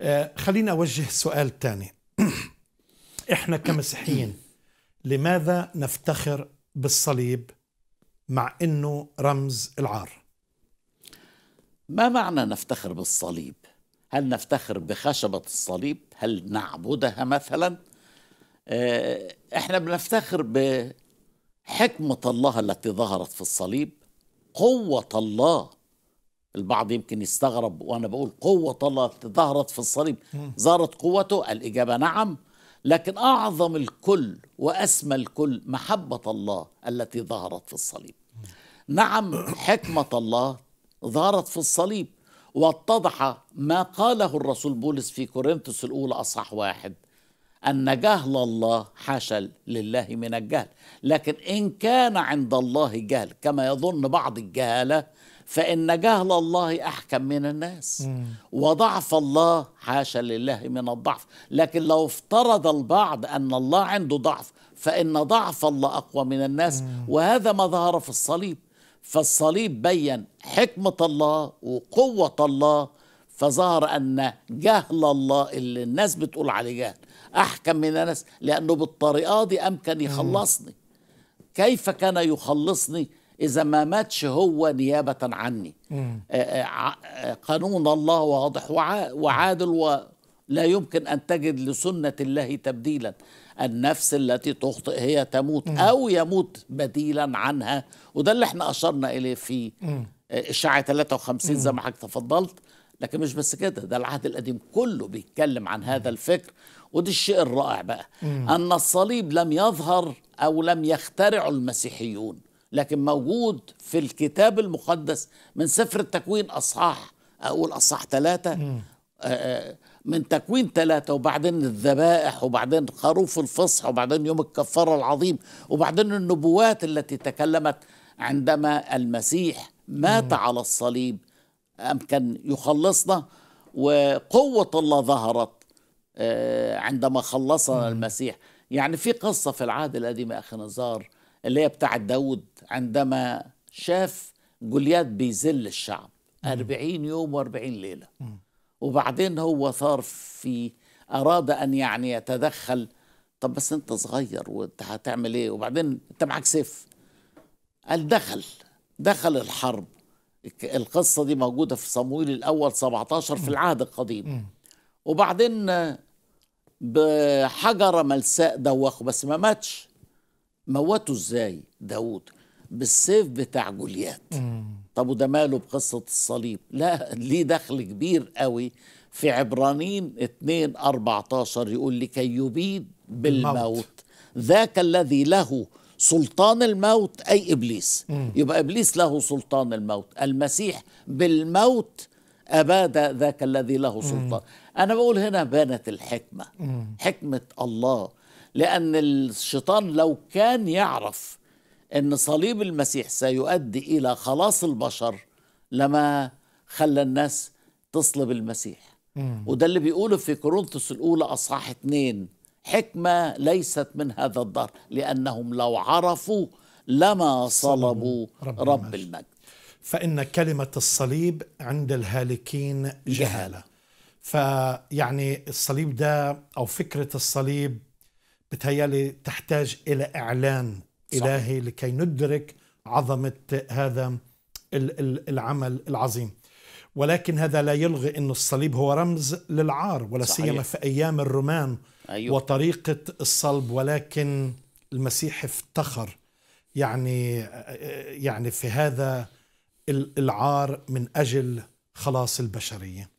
آه، خليني أوجه سؤال ثاني إحنا كمسيحيين لماذا نفتخر بالصليب مع أنه رمز العار ما معنى نفتخر بالصليب هل نفتخر بخشبة الصليب هل نعبدها مثلا آه، احنا بنفتخر بحكمة الله التي ظهرت في الصليب قوة الله البعض يمكن يستغرب وانا بقول قوه الله ظهرت في الصليب ظهرت قوته الاجابه نعم لكن اعظم الكل واسمى الكل محبه الله التي ظهرت في الصليب نعم حكمه الله ظهرت في الصليب واتضح ما قاله الرسول بولس في كورنثوس الاولى اصح واحد ان جهل الله حاشا لله من الجهل لكن ان كان عند الله جهل كما يظن بعض الجهاله فإن جهل الله أحكم من الناس مم. وضعف الله حاشا لله من الضعف لكن لو افترض البعض أن الله عنده ضعف فإن ضعف الله أقوى من الناس مم. وهذا ما ظهر في الصليب فالصليب بين حكمة الله وقوة الله فظهر أن جهل الله اللي الناس بتقول عليه جهل أحكم من الناس لأنه بالطريقة دي أمكن يخلصني كيف كان يخلصني إذا ما ماتش هو نيابة عني آه، آه، آه، قانون الله واضح وعادل ولا يمكن أن تجد لسنة الله تبديلا النفس التي تخطئ هي تموت أو يموت بديلا عنها وده اللي احنا أشرنا إليه في إشاعة 53 زي ما حضرتك تفضلت لكن مش بس كده ده العهد القديم كله بيتكلم عن هذا الفكر وده الشيء الرائع بقى أن الصليب لم يظهر أو لم يخترعه المسيحيون لكن موجود في الكتاب المقدس من سفر التكوين أصحاح أقول أصحاح ثلاثة آه، آه، من تكوين ثلاثة وبعدين الذبائح وبعدين خروف الفصح وبعدين يوم الكفارة العظيم وبعدين النبوات التي تكلمت عندما المسيح مات مم. على الصليب أمكن يخلصنا وقوة الله ظهرت آه، عندما خلصنا مم. المسيح يعني في قصة في العهد القديم أخي نزار اللي هي بتاعة داود عندما شاف جوليات بيذل الشعب أربعين يوم وأربعين ليلة وبعدين هو صار في أراد أن يعني يتدخل طب بس أنت صغير وأنت هتعمل إيه وبعدين أنت معاك سيف قال دخل دخل الحرب القصة دي موجودة في صمويل الأول 17 في العهد القديم وبعدين بحجرة ملساء دوخه بس ما ماتش موته ازاي داود بالسيف بتاع جوليات طب وده ماله بقصة الصليب لا ليه دخل كبير قوي في عبرانيين 2 14 يقول لكي يبيد بالموت الموت. ذاك الذي له سلطان الموت أي إبليس مم. يبقى إبليس له سلطان الموت المسيح بالموت أباد ذاك الذي له سلطان مم. أنا بقول هنا بانت الحكمة مم. حكمة الله لأن الشيطان لو كان يعرف أن صليب المسيح سيؤدي إلى خلاص البشر لما خلى الناس تصلب المسيح مم. وده اللي بيقوله في كورنثوس الأولى أصحاح اتنين حكمة ليست من هذا الدار لأنهم لو عرفوا لما صلبوا رب, رب المجد فإن كلمة الصليب عند الهالكين جهالة, جهالة. فيعني الصليب ده أو فكرة الصليب بتهيالي تحتاج إلى إعلان صحيح. إلهي لكي ندرك عظمة هذا العمل العظيم ولكن هذا لا يلغي أن الصليب هو رمز للعار ولا سيما في أيام الرومان أيوه. وطريقة الصلب ولكن المسيح افتخر يعني يعني في هذا العار من أجل خلاص البشريه